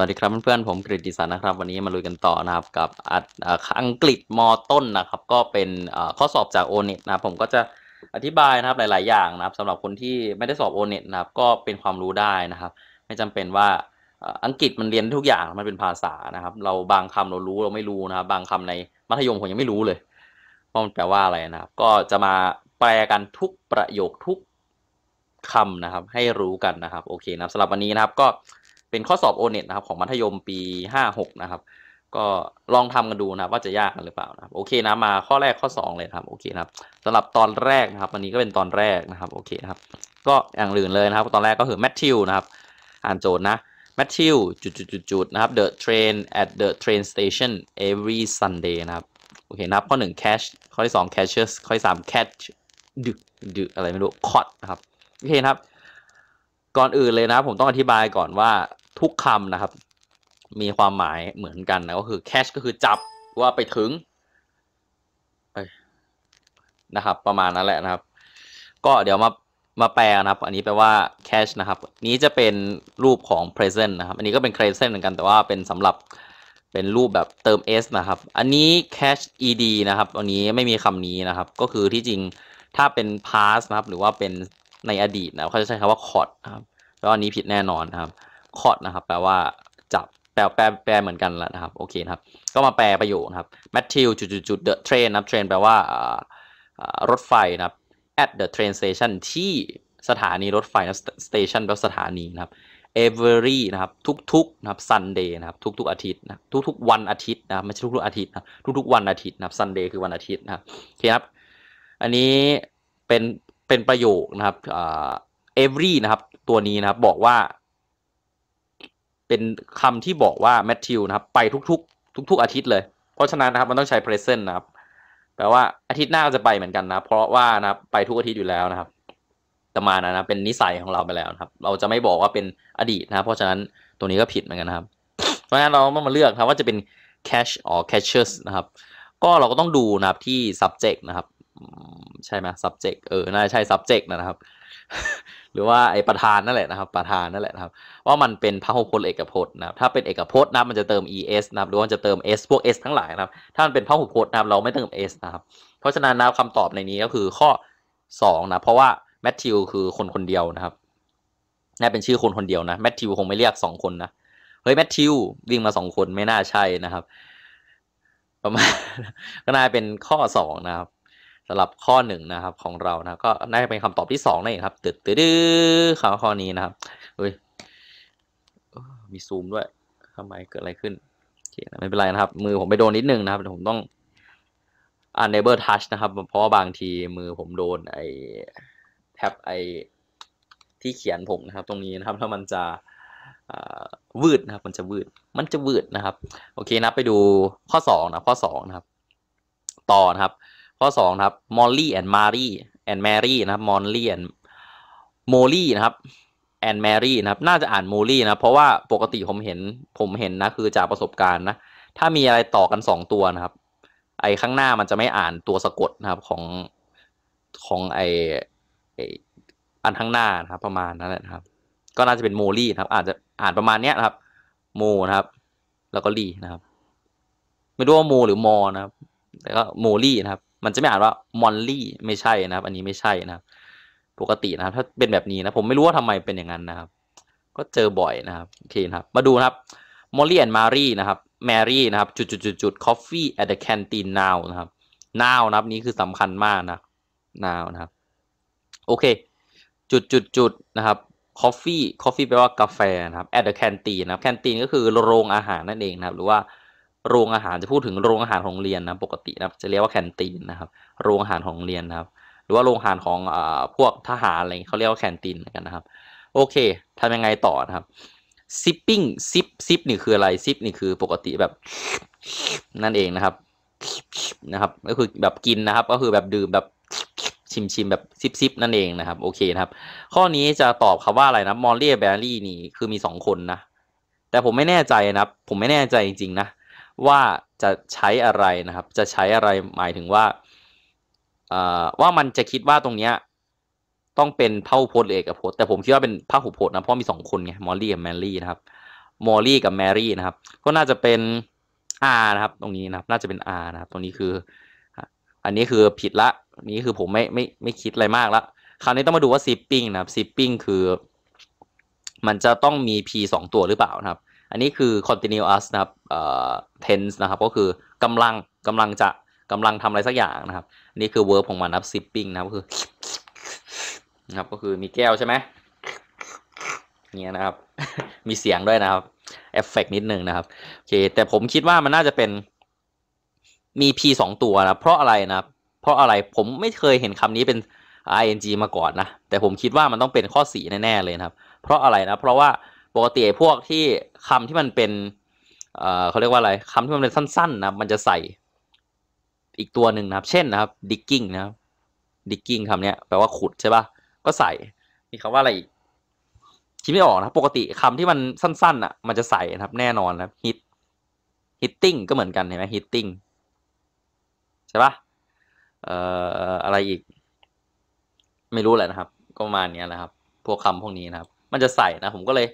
วัสดีครับเพื่อนๆผมกฤษดิสันนะครับ วันนี้มาลุยกันต่อนะครับ กับอังกฤษม ต้นนะครับ ก็เป็นข้อสอบจากโอเน็ตนะผมก็จะอธิบายนะครับหลาย ๆ อย่างนะครับสำหรับคนที่ไม่ได้สอบโอเน็ตนะครับ ก็เป็นความรู้ได้นะครับ ไม่จำเป็นว่าอังกฤษมันเรียนทุกอย่างมันเป็นภาษานะครับ เราบางคำเรารู้เราไม่รู้นะครับบางคำในมัธยมผมยังไม่รู้เลยว่ามันแปลว่าอะไรนะครับ ก็จะมาแปลกันทุกประโยคทุกคำนะครับ ให้รู้กันนะครับ โอเคนะสำหรับวันนี้นะครับก็เป็นข้อสอบโอเน็ตนะครับของมัธยมปี 56 นะครับ ก็ลองทำกันดูนะว่าจะยากกันหรือเปล่านะโอเคนะมาข้อแรกข้อ 2 เลยครับโอเคครับสำหรับตอนแรกนะครับ วันนี้ก็เป็นตอนแรกนะครับโอเคครับก็อย่างอื่นเลยนะครับ ตอนแรกก็คือแมทธิวนะครับอ่านโจทย์นะแมทธิวจุดจจจุุุดดดนะครับ the train at the train station every Sunday นะครับโอเคนะครับข้อ1 c a t c h ข้อที่2 c a t c h e s ข้อที่3 catch ดึกดึกอะไรไม่รู้ caught นะครับโอเคนะครับก่อนอื่นเลยนะผมต้องอธิบายก่อนว่าทุกคำนะครับมีความหมายเหมือนกันนะก็คือ catch ก็คือจับว่าไปถึงนะครับ ประมาณนั้นแหละนะครับ ก็เดี๋ยวมามาแปลนะครับ อันนี้แปลว่า catch นะครับนี้จะเป็นรูปของ present นะครับอันนี้ก็เป็น present เหมือนกัน แต่ว่าเป็นสำหรับเป็นรูปแบบเติม s นะครับ อันนี้ catch ed นะครับอันนี้ไม่มีคำนี้นะครับ ก็คือที่จริงถ้าเป็น past นะครับ หรือว่าเป็นในอดีตนะเขาจะใช้คำว่า caught นะครับ แล้วอันนี้ผิดแน่นอนนะครับคอดนะครับแปลว่าจับแปลแปลแปลเหมือนกันแหละนะครับโอเคครับ ก็มาแปลประโยคนะครับ Matthew จุดจุด the train นะครับ train แปลว่ารถไฟ นะครับ at the train station ที่สถานีรถไฟนะ station แปลสถานี นะครับ every นะครับทุกๆนะครับ Sunday นะครับทุกๆอาทิตย์นะทุกๆ วันอาทิตย์นะไม่ใช่ทุกๆอาทิตย์นะทุกๆวันอาทิตย์นะครับ Sunday คือวันอาทิตย์นะครับโอเคครับอันนี้เป็นเป็นประโยคนะครับ every นะครับตัวนี้นะครับบอกว่าเป็นคำที่บอกว่าแมทธิวนะครับ ไปทุก ๆ ทุกๆ อาทิตย์เลย เพราะฉะนั้นนะครับมันต้องใช้ present นะครับ แปลว่าอาทิตย์หน้าก็จะไปเหมือนกันนะเพราะว่านะครับไปทุกอาทิตย์อยู่แล้วนะครับแตะมาณนะนะเป็นนิสัยของเราไปแล้วนะครับ เราจะไม่บอกว่าเป็นอดีตนะเพราะฉะนั้นตัวนี้ก็ผิดเหมือนกันนะครับ เพราะฉะนั้นเราต้องมาเลือกนะว่าจะเป็น cash หรือ catches นะครับ ก็เราก็ต้องดูนะครับที่ subject นะครับใช่ไหม subject เออ น่าใช่ subject นะครับ หรือว่าไอประธานนั่นแหละนะครับ ประธานนั่นแหละนะครับ ว่ามันเป็นพหุพจน์เอกพจน์นะครับ ถ้าเป็นเอกพจน์นะมันจะเติม es นะครับ หรือว่าจะเติม s พวก s ทั้งหลายนะครับ ถ้ามันเป็นพหุพจน์นะเราไม่เติม s นะครับ เพราะฉะนั้นนะคำตอบในนี้ก็คือข้อ 2 นะ เพราะว่าแมทธิวคือคนคนเดียวนะครับน่าเป็นชื่อคนคนเดียวนะ แมทธิวคงไม่เรียกสองคนนะ เฮ้ยแมทธิววิ่งมาสองคนไม่น่าใช่นะครับ ประมาณก็น่าเป็นข้อสองนะครับสำหรับข้อหนึ่งนะครับของเรานะก็น่าจะเป็นคำตอบที่สองนั่นเองครับตึดตึดข้อข้อนี้นะครับเฮ้ยมีซูมด้วยทำไมเกิดอะไรขึ้นโอเคไม่เป็นไรนะครับ มือผมไปโดนนิดนึงนะครับผมต้องอันเนเบอร์ทัชนะครับเพราะบางทีมือผมโดนไอแท็บไอที่เขียนผมนะครับตรงนี้นะครับถ้ามันจะวืดนะครับ มันจะวืด มันจะวืดนะครับ โอเคนะไปดูข้อ2นะข้อ2นะครับต่อนะครับข้อ2นะครับมอลลี่แอนด์มารีแอนด์แมรี่นะครับมอลลี่แอนด์โมลี่นะครับแอนด์แมรี่นะครับน่าจะอ่านโมลี่นะเพราะว่าปกติผมเห็นผมเห็นนะ คือจากประสบการณ์นะ ถ้ามีอะไรต่อกัน 2 ตัวนะครับ ไอข้างหน้ามันจะไม่อ่านตัวสะกดนะครับของของไอไออันข้างหน้านะครับ ประมาณนั้นแหละะครับก็น่าจะเป็นโมลี่นะครับอาจจะอ่านประมาณเนี้ยนะครับโมนะครับแล้วก็ลี่นะครับไม่รู้ว่าโมหรือมอนะครับแต่ก็โมลี่นะครับมันจะไม่อ่านว่า มอลลี่ไม่ใช่นะครับ อันนี้ไม่ใช่นะครับ ปกตินะครับ ถ้าเป็นแบบนี้นะผมไม่รู้ว่าทำไมเป็นอย่างนั้นนะครับ ก็เจอบ่อยนะครับโอเคนะครับมาดูนะครับมอลลี่แอนด์มารีนะครับแมรี่นะครับจุดจุดจุดจุด c o ฟแอ e at เดอะแคนตีนนาวนะครับนาวนะครับนี้คือสำคัญมากนะนาวนะครับ โอเค จุดจุดจุดนะครับคอฟฟี่คอฟฟี่แปลว่ากาแฟนะครับแอ t เดอะแคนต n นะครับแคนต e นก็คือโรงอาหารนั่นเองนะครับหรือว่าโรงอาหารจะพูดถึงโรงอาหารของเรียนนะปกตินะจะเรียกว่าแคนตีนนะครับ โรงอาหารของเรียนนะครับ หรือว่าโรงอาหารของอพวกทหารอะไรเขาเรียกว่าแคนตีนกันนะครับ โอเคทำยังไงต่อนะครับซิปปิ้งซิปซิปนี่คืออะไรซิปนี่คือปกติแบบ นั่นเองนะครับนะครับ ก็คือแบบกินนะครับ ก็คือแบบดื่มแบบชิมชิมแบบซิปซิปนั่นเองนะครับ โอเคนะครับ ข้อนี้จะตอบคำว่าอะไรนะมอลเี่แบรี่นี่คือมีสองคนนะแต่ผมไม่แน่ใจนะครับ ผมไม่แน่ใจจริงๆนะว่าจะใช้อะไรนะครับ จะใช้อะไรหมายถึงว่าว่ามันจะคิดว่าตรงเนี้ยต้องเป็นพหุพจน์หรือเอกพจน์แต่ผมคิดว่าเป็นพหุพจน์นะ เพราะมีสองคนไง มอลลี่กับแมรี่นะครับ มอลลี่กับแมรี่นะครับ ก็น่าจะเป็น R นะครับ ตรงนี้นะครับ น่าจะเป็น R นะครับ ตรงนี้คือ อันนี้คือผิดละ นี่คือผมไม่ไม่ไม่คิดอะไรมากละคราวนี้ต้องมาดูว่าซิปปิ้งนะครับซิปปิ้งคือมันจะต้องมี P สองตัวหรือเปล่านะครับอันนี้คือ continuous นะครับ tense นะครับ ก็คือกำลังกำลังจะกำลังทำอะไรสักอย่างนะครับ นี่คือ verb ของมันนะครับ sipping นะครับ ก็คือนะครับก็คือมีแก้วใช่ไหมเนี่ยนะครับมีเสียงด้วยนะครับเอฟเฟกนิดนึงนะครับโอเคแต่ผมคิดว่ามันน่าจะเป็นมี p สองตัวนะเพราะอะไรนะเพราะอะไรผมไม่เคยเห็นคำนี้เป็น ing มาก่อนนะ แต่ผมคิดว่ามันต้องเป็นข้อสีแน่ ๆ เลย นะครับ เพราะอะไรนะเพราะว่าปกติพวกที่คำที่มันเป็นเเขาเรียกว่าอะไรคำที่มันเป็นสั้น ๆ นะมันจะใส่ อีกตัวหนึ่งนะครับ เช่นนะครับ digging นะครับ digging คำนี้แปลว่าขุดใช่ปะก็ใส่ มีคำว่าอะไรอีกคิดไม่ออกนะปกติคำที่มันสั้นๆอ่ะมันจะใส่นะครับ แน่นอนนะ hit hitting ก็เหมือนกันเห็นไหม hitting ใช่ปะเอ่ออะไรอีก ไม่รู้แหละนะครับ ก็ประมาณนี้นะครับ พวกคำพวกนี้นะครับ มันจะใส่นะผมก็เลย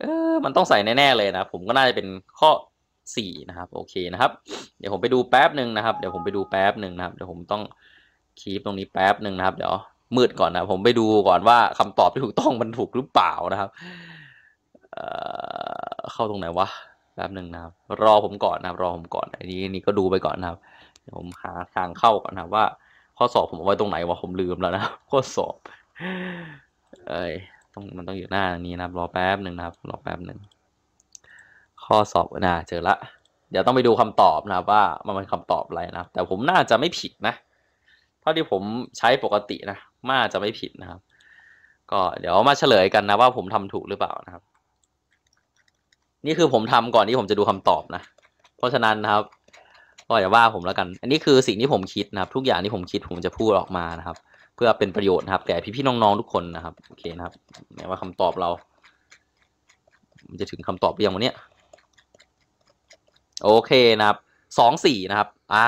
เออมันต้องใส่แน่ๆ เลยนะผมก็น่าจะเป็นข้อสี่นะครับ โอเคนะครับ เดี๋ยวผมไปดูแป๊บหนึ่งนะครับ เดี๋ยวผมไปดูแป๊บหนึ่งนะครับ เดี๋ยวผมต้องคีปตรงนี้แป๊บหนึ่งนะครับเดี๋ยวมืดก่อนนะผมไปดูก่อนว่าคำตอบที่ถูกต้องมันถูกหรือเปล่านะครับเออเข้าตรงไหนวะแป๊บหนึ่งนะครับ รอผมก่อนนะครับ รอผมก่อนอันนี้นี่ก็ดูไปก่อนนะครับ เดี๋ยวผมหาทางเข้าก่อนนะว่า ข้อสอบผมเอาไว้ตรงไหนวะผมลืมแล้วนะข้อสอบเอ้ต้องมันต้องอยู่หน้านี้นะครับ รอแป๊บหนึ่งนะครับ รอแป๊บหนึ่งข้อสอบนะเจอละ เดี๋ยวต้องไปดูคำตอบนะว่ามันเป็นคำตอบอะไรนะแต่ผมน่าจะไม่ผิดนะเท่าที่ผมใช้ปกตินะมาจะไม่ผิดนะครับ ก็เดี๋ยวมาเฉลยกันนะว่าผมทำถูกหรือเปล่านะครับ นี่คือผมทำก่อนที่ผมจะดูคำตอบนะ เพราะฉะนั้นนะครับก็อย่าว่าผมแล้วกันอันนี้คือสิ่งที่ผมคิดนะครับ ทุกอย่างที่ผมคิดผมจะพูดออกมานะครับพื่อเป็นประโยชน์นะครับแก่พี่ๆน้องๆทุกคนนะครับ โอเคนะครับ แม้ว่าคำตอบเรา มันจะถึงคำตอบเรียังวันนี้โอเคนะครับสองสี่นะครับ อ่า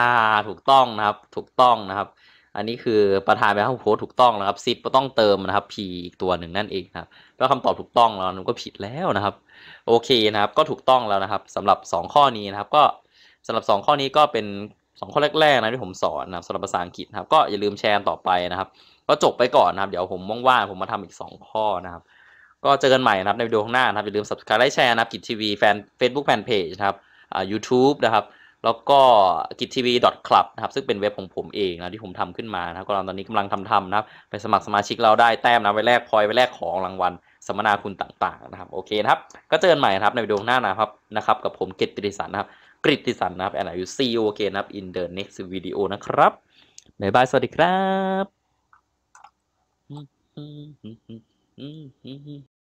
ถูกต้องนะครับ ถูกต้องนะครับ อันนี้คือประธานไปเข้าโพสถูกต้องนะครับซิปก็ต้องเติมนะครับ p อีกตัวหนึ่งนั่นเองนะครับ แล้วคำตอบถูกต้องแล้วนุก็ผิดแล้วนะครับ โอเคนะครับ ก็ถูกต้องแล้วนะครับ สำหรับ 2 ข้อนี้นะครับ ก็สำหรับ 2 ข้อนี้ก็เป็นสองข้อแรกๆนะที่ผมสอนนะสำหรับภาษาอังกฤษครับ ก็อย่าลืมแชร์ต่อไปนะครับก็จบไปก่อนนะครับเดี๋ยวผมว่างๆผมมาทำอีก 2 ข้อนะครับ ก็เจอกันใหม่นะครับในวิดีโอข้างหน้านะครับอย่าลืม subscribe ไลค์แชร์นะครับ กิจทีวีแฟน Facebook Fan Page นะครับอ่า YouTube นะครับแล้วก็กิจทีวีคลับนะครับซึ่งเป็นเว็บของผมเองนะที่ผมทำขึ้นมานะครับก็ตอนนี้กำลังทำทำนะครับไปสมัครสมาชิกเราได้แต้มนะไปแลกพอยไปแลกของรางวัลสัมมนาคุณต่างๆนะครับโอเคนะครับก็เจอกันใหม่นะครับในวิดีโอข้างหน้านะครับนะครับกับผมเกตติริสันนะครับกริติสันนะครับแอนไอยูซีโอเคนะครับอินเดอร์เน็กซ์วิดีโอนะครับบ๊ายบายสวัสดีครับ